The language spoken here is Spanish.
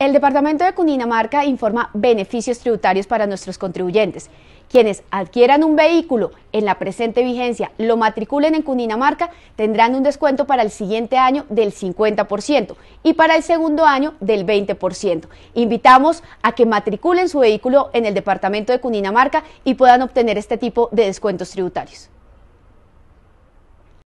El Departamento de Cundinamarca informa beneficios tributarios para nuestros contribuyentes. Quienes adquieran un vehículo en la presente vigencia, lo matriculen en Cundinamarca, tendrán un descuento para el siguiente año del 50% y para el segundo año del 20%. Invitamos a que matriculen su vehículo en el Departamento de Cundinamarca y puedan obtener este tipo de descuentos tributarios.